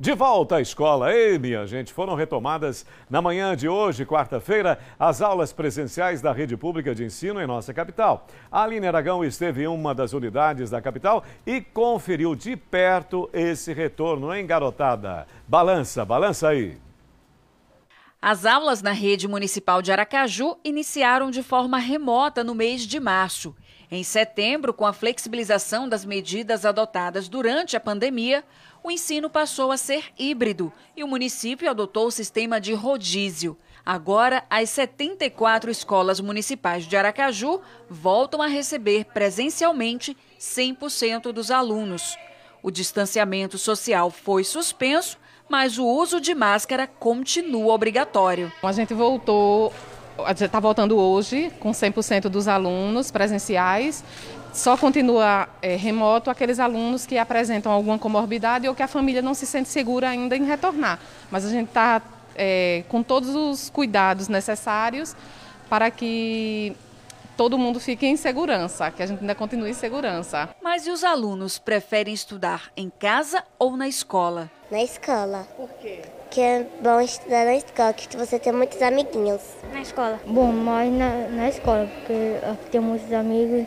De volta à escola, ei minha gente, foram retomadas na manhã de hoje, quarta-feira, as aulas presenciais da rede pública de ensino em nossa capital. A Aline Aragão esteve em uma das unidades da capital e conferiu de perto esse retorno em garotada. Balança, balança aí. As aulas na rede municipal de Aracaju iniciaram de forma remota no mês de março em setembro, com a flexibilização das medidas adotadas durante a pandemia, o ensino passou a ser híbrido e o município adotou o sistema de rodízio. Agora, as 74 escolas municipais de Aracaju voltam a receber presencialmente 100% dos alunos. O distanciamento social foi suspenso, mas o uso de máscara continua obrigatório. A gente voltou a gente está voltando hoje com 100% dos alunos presenciais. Só continua é, remoto aqueles alunos que apresentam alguma comorbidade ou que a família não se sente segura ainda em retornar. Mas a gente está é, com todos os cuidados necessários para que todo mundo fique em segurança, que a gente ainda continue em segurança. Mas e os alunos preferem estudar em casa ou na escola? Na escola. Por quê? Que é bom estudar na escola, que você tem muitos amiguinhos. Na escola. Bom, mas na, na escola, porque tem muitos amigos,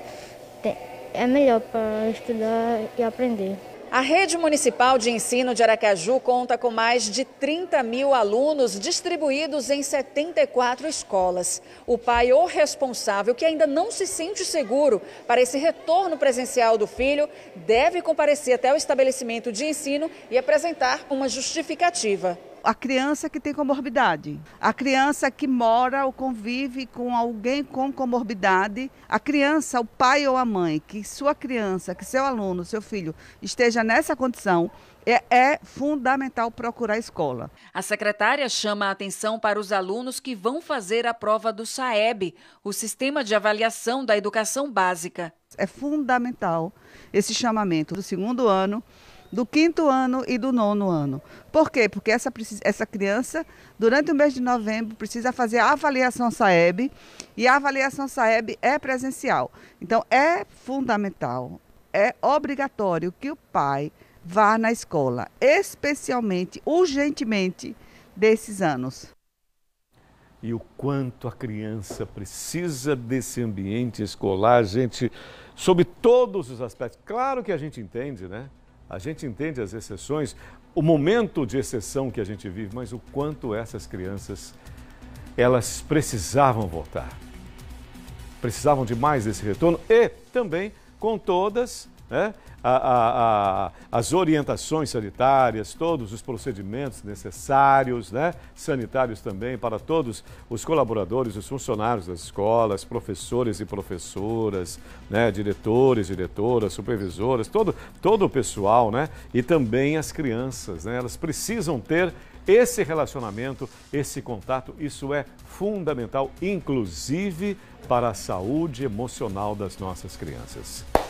tem, é melhor para estudar e aprender. A rede municipal de ensino de Aracaju conta com mais de 30 mil alunos distribuídos em 74 escolas. O pai ou responsável que ainda não se sente seguro para esse retorno presencial do filho deve comparecer até o estabelecimento de ensino e apresentar uma justificativa a criança que tem comorbidade, a criança que mora ou convive com alguém com comorbidade, a criança, o pai ou a mãe, que sua criança, que seu aluno, seu filho esteja nessa condição, é, é, fundamental procurar a escola. A secretária chama a atenção para os alunos que vão fazer a prova do SAEB, o Sistema de Avaliação da Educação Básica. É fundamental esse chamamento do segundo ano do quinto ano e do nono ano. Por quê? Porque essa, essa criança, durante o mês de novembro, precisa fazer a avaliação SAEB e a avaliação SAEB é presencial. Então, é fundamental, é obrigatório que o pai vá na escola, especialmente, urgentemente, desses anos. E o quanto a criança precisa desse ambiente escolar, gente, sob todos os aspectos. Claro que a gente entende, né? A gente entende as exceções, o momento de exceção que a gente vive, mas o quanto essas crianças elas precisavam voltar. Precisavam de mais desse retorno e também com todas né? a, a, a, as orientações sanitárias, todos os procedimentos necessários, né? sanitários também, para todos os colaboradores, os funcionários das escolas, professores e professoras, né? diretores, diretoras, supervisoras, todo, todo o pessoal, né? e também as crianças. Né? Elas precisam ter esse relacionamento, esse contato, isso é fundamental, inclusive para a saúde emocional das nossas crianças.